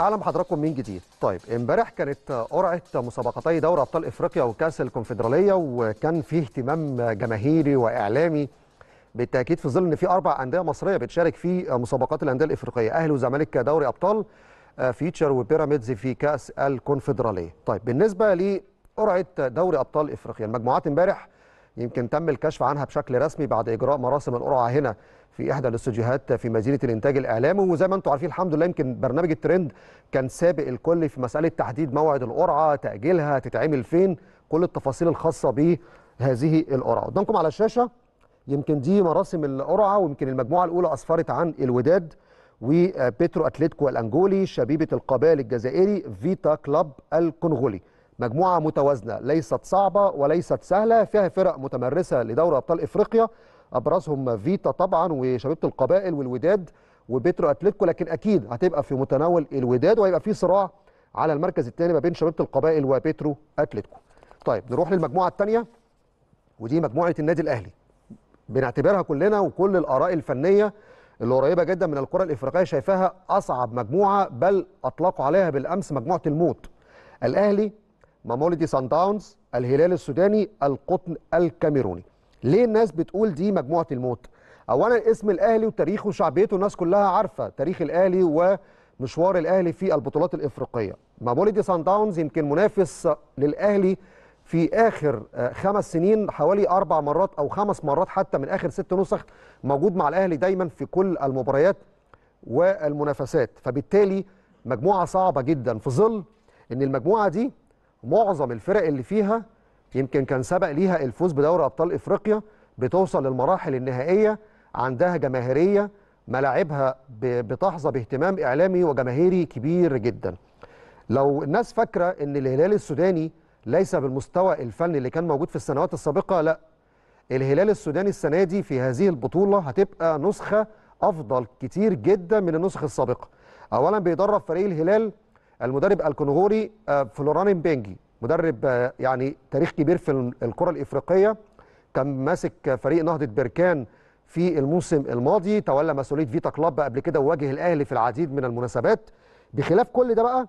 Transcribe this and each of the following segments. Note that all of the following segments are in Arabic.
اعلم حضراتكم من جديد طيب امبارح كانت قرعه مسابقتي دوري ابطال افريقيا وكاس الكونفدراليه وكان في اهتمام جماهيري واعلامي بالتاكيد في ظل ان في اربع انديه مصريه بتشارك في مسابقات الانديه الافريقيه اهلي وزمالك دوري ابطال آه، فيتشر وبيراميدز في كاس الكونفدراليه طيب بالنسبه لقرعه دوري ابطال افريقيا المجموعات امبارح يمكن تم الكشف عنها بشكل رسمي بعد اجراء مراسم القرعه هنا في احدى الاستوديوهات في مدينه الانتاج الاعلامي وزي ما انتم عارفين الحمد لله يمكن برنامج الترند كان سابق الكل في مساله تحديد موعد القرعه تاجيلها تتعمل فين كل التفاصيل الخاصه بهذه القرعه قدامكم على الشاشه يمكن دي مراسم القرعه ويمكن المجموعه الاولى اسفرت عن الوداد وبيترو اتلتيكو الانجولي شبيبه القبائل الجزائري فيتا كلاب الكونغولي مجموعة متوازنة ليست صعبة وليست سهلة فيها فرق متمرسة لدوري أبطال إفريقيا أبرزهم فيتا طبعا وشبيبة القبائل والوداد وبيترو أتلتيكو لكن أكيد هتبقى في متناول الوداد وهيبقى في صراع على المركز الثاني ما بين شبيبة القبائل وبيترو أتلتيكو طيب نروح للمجموعة الثانية ودي مجموعة النادي الأهلي بنعتبرها كلنا وكل الآراء الفنية اللي قريبه جدا من الكره الافريقيه شايفاها اصعب مجموعه بل اطلقوا عليها بالامس مجموعه الموت الاهلي ماموليدي سان داونز الهلال السوداني القطن الكاميروني ليه الناس بتقول دي مجموعه الموت اولا اسم الاهلي وتاريخه وشعبيته الناس كلها عارفه تاريخ الاهلي ومشوار الاهلي في البطولات الافريقيه ماموليدي سان داونز يمكن منافس للاهلي في اخر آه، خمس سنين حوالي اربع مرات او خمس مرات حتى من اخر ست نسخ موجود مع الاهلي دايما في كل المباريات والمنافسات فبالتالي مجموعه صعبه جدا في ظل ان المجموعه دي معظم الفرق اللي فيها يمكن كان سبق ليها الفوز بدوري ابطال افريقيا بتوصل للمراحل النهائيه عندها جماهيريه ملاعبها بتحظى باهتمام اعلامي وجماهيري كبير جدا. لو الناس فاكره ان الهلال السوداني ليس بالمستوى الفني اللي كان موجود في السنوات السابقه لا الهلال السوداني السنه دي في هذه البطوله هتبقى نسخه افضل كتير جدا من النسخ السابقه. اولا بيدرب فريق الهلال المدرب الكونغوري آه، فلوران بينجي مدرب آه، يعني تاريخ كبير في الكره الافريقيه كان ماسك فريق نهضه بركان في الموسم الماضي تولى مسؤوليه فيتا كلاب قبل كده وواجه الاهلي في العديد من المناسبات بخلاف كل ده بقى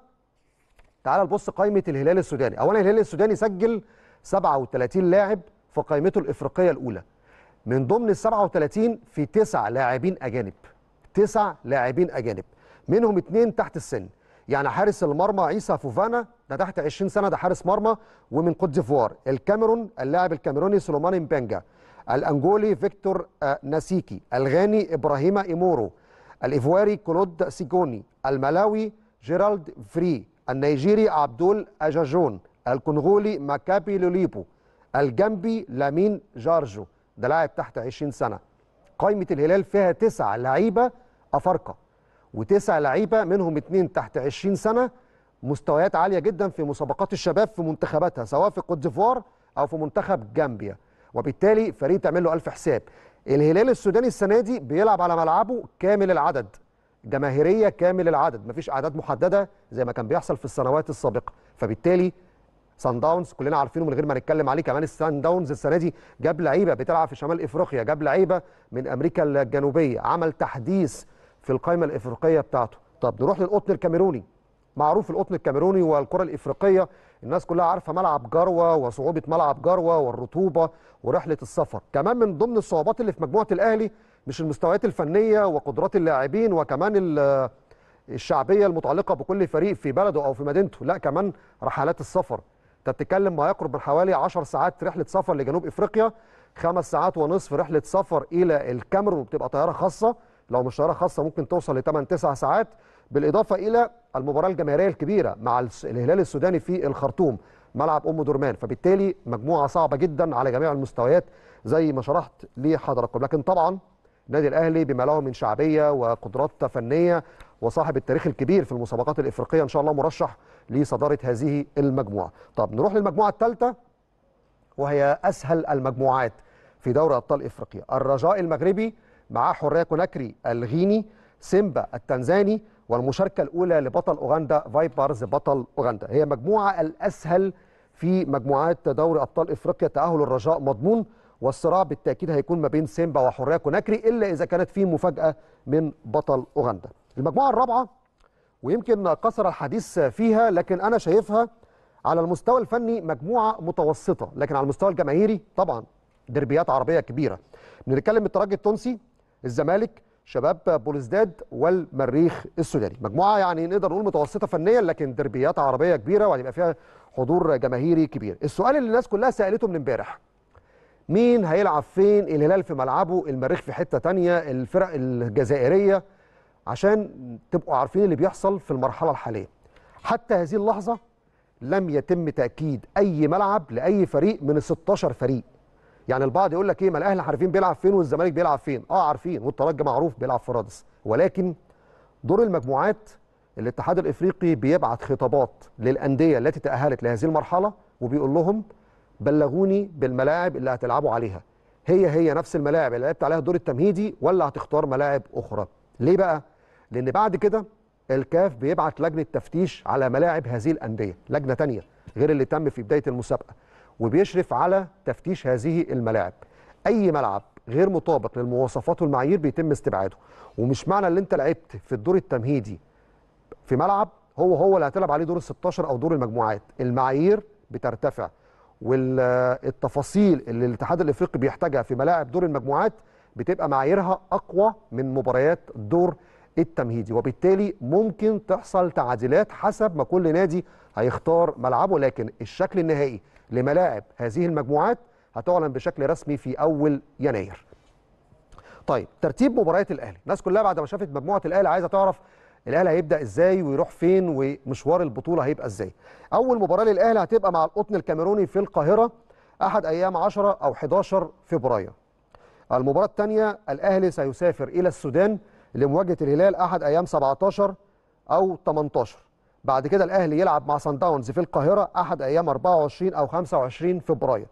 تعال نبص قائمه الهلال السوداني اولا الهلال السوداني سجل 37 لاعب في قائمته الافريقيه الاولى من ضمن ال 37 في تسع لاعبين اجانب تسع لاعبين اجانب منهم اثنين تحت السن يعني حارس المرمى عيسى فوفانا ده تحت 20 سنه ده حارس مرمى ومن كوت ديفوار الكاميرون اللاعب الكاميروني سليمان امبانجا الانجولي فيكتور آه، ناسيكي الغاني ابراهيم ايمورو الايفواري كلود سيجوني الملاوي جيرالد فري النيجيري عبدول اجاجون الكونغولي ماكابي لوليبو الجنبي لامين جارجو ده لاعب تحت 20 سنه قائمه الهلال فيها تسع لعيبه افارقه وتسع لعيبه منهم اثنين تحت 20 سنه مستويات عاليه جدا في مسابقات الشباب في منتخباتها سواء في كوت ديفوار او في منتخب جامبيا وبالتالي فريق تعمل له الف حساب الهلال السوداني السنه دي بيلعب على ملعبه كامل العدد جماهيريه كامل العدد مفيش اعداد محدده زي ما كان بيحصل في السنوات السابقه فبالتالي سان داونز كلنا عارفينه من غير ما نتكلم عليه كمان السان داونز السنه دي جاب لعيبه بتلعب في شمال افريقيا جاب لعيبه من امريكا الجنوبيه عمل تحديث في القائمه الافريقيه بتاعته طب نروح للقطن الكاميروني معروف القطن الكاميروني والكره الافريقيه الناس كلها عارفه ملعب جروه وصعوبه ملعب جروه والرطوبه ورحله السفر كمان من ضمن الصعوبات اللي في مجموعه الاهلي مش المستويات الفنيه وقدرات اللاعبين وكمان الشعبيه المتعلقه بكل فريق في بلده او في مدينته لا كمان رحلات السفر انت بتتكلم ما يقرب من حوالي 10 ساعات رحله سفر لجنوب افريقيا خمس ساعات ونصف رحله سفر الى الكاميرون بتبقى طياره خاصه لو مش طياره خاصة ممكن توصل لثمان تسع ساعات بالإضافة إلى المباراة الجماهيرية الكبيرة مع الهلال السوداني في الخرطوم ملعب أم درمان فبالتالي مجموعة صعبة جدا على جميع المستويات زي ما شرحت لحضراتكم لكن طبعا النادي الأهلي بما له من شعبية وقدرات فنية وصاحب التاريخ الكبير في المسابقات الإفريقية إن شاء الله مرشح لصدارة هذه المجموعة طب نروح للمجموعة الثالثة وهي أسهل المجموعات في دوري أبطال إفريقيا الرجاء المغربي معاه حريه كوناكري الغيني سيمبا التنزاني والمشاركه الاولى لبطل اوغندا فايبرز بطل اوغندا هي مجموعه الاسهل في مجموعات دوري ابطال افريقيا تاهل الرجاء مضمون والصراع بالتاكيد هيكون ما بين سيمبا وحريه كوناكري الا اذا كانت في مفاجاه من بطل اوغندا المجموعه الرابعه ويمكن قصر الحديث فيها لكن انا شايفها على المستوى الفني مجموعه متوسطه لكن على المستوى الجماهيري طبعا دربيات عربيه كبيره بنتكلم الترجي التونسي الزمالك شباب بولزداد والمريخ السوداني مجموعه يعني نقدر نقول متوسطه فنيا لكن دربيات عربيه كبيره وهيبقى فيها حضور جماهيري كبير السؤال اللي الناس كلها سالته من امبارح مين هيلعب فين الهلال في ملعبه المريخ في حته تانية الفرق الجزائريه عشان تبقوا عارفين اللي بيحصل في المرحله الحاليه حتى هذه اللحظه لم يتم تاكيد اي ملعب لاي فريق من ال 16 فريق يعني البعض يقول لك ايه ما الاهلي عارفين بيلعب فين والزمالك بيلعب فين اه عارفين والترجي معروف بيلعب في رادس ولكن دور المجموعات الاتحاد الافريقي بيبعت خطابات للانديه التي تاهلت لهذه المرحله وبيقول لهم بلغوني بالملاعب اللي هتلعبوا عليها هي هي نفس الملاعب اللي لعبت عليها الدور التمهيدي ولا هتختار ملاعب اخرى ليه بقى لان بعد كده الكاف بيبعت لجنه تفتيش على ملاعب هذه الانديه لجنه ثانيه غير اللي تم في بدايه المسابقه وبيشرف على تفتيش هذه الملاعب اي ملعب غير مطابق للمواصفات والمعايير بيتم استبعاده ومش معنى ان انت لعبت في الدور التمهيدي في ملعب هو هو اللي هتلعب عليه دور ال 16 او دور المجموعات المعايير بترتفع والتفاصيل اللي الاتحاد الافريقي بيحتاجها في ملاعب دور المجموعات بتبقى معاييرها اقوى من مباريات دور التمهيدي وبالتالي ممكن تحصل تعديلات حسب ما كل نادي هيختار ملعبه لكن الشكل النهائي لملاعب هذه المجموعات هتعلن بشكل رسمي في أول يناير طيب ترتيب مباريات الأهلي الناس كلها بعد ما شافت مجموعة الأهلي عايزة تعرف الاهلي هيبدا ازاي ويروح فين ومشوار البطوله هيبقى ازاي اول مباراه للاهلي هتبقى مع القطن الكاميروني في القاهره احد ايام 10 او 11 فبراير المباراه الثانيه الاهلي سيسافر الى السودان لمواجهه الهلال احد ايام 17 او 18 بعد كده الاهلي يلعب مع سان داونز في القاهره احد ايام 24 او 25 فبراير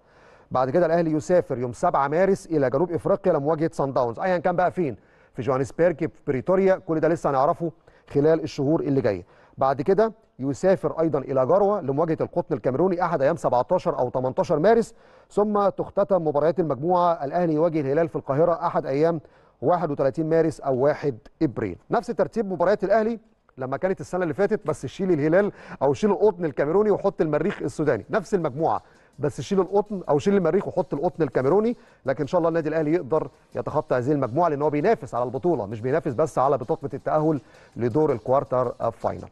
بعد كده الاهلي يسافر يوم 7 مارس الى جنوب افريقيا لمواجهه سان داونز ايا كان بقى فين في جوهانسبرج في بريتوريا كل ده لسه هنعرفه خلال الشهور اللي جايه بعد كده يسافر ايضا الى جروه لمواجهه القطن الكاميروني احد ايام 17 او 18 مارس ثم تختتم مباريات المجموعه الاهلي يواجه الهلال في القاهره احد ايام 31 مارس او 1 ابريل نفس ترتيب مباريات الاهلي لما كانت السنه اللي فاتت بس شيل الهلال او شيل القطن الكاميروني وحط المريخ السوداني نفس المجموعه بس شيل القطن او شيل المريخ وحط القطن الكاميروني لكن ان شاء الله النادي الاهلي يقدر يتخطى هذه المجموعه لان هو بينافس على البطوله مش بينافس بس على بطاقه التاهل لدور الكوارتر فاينل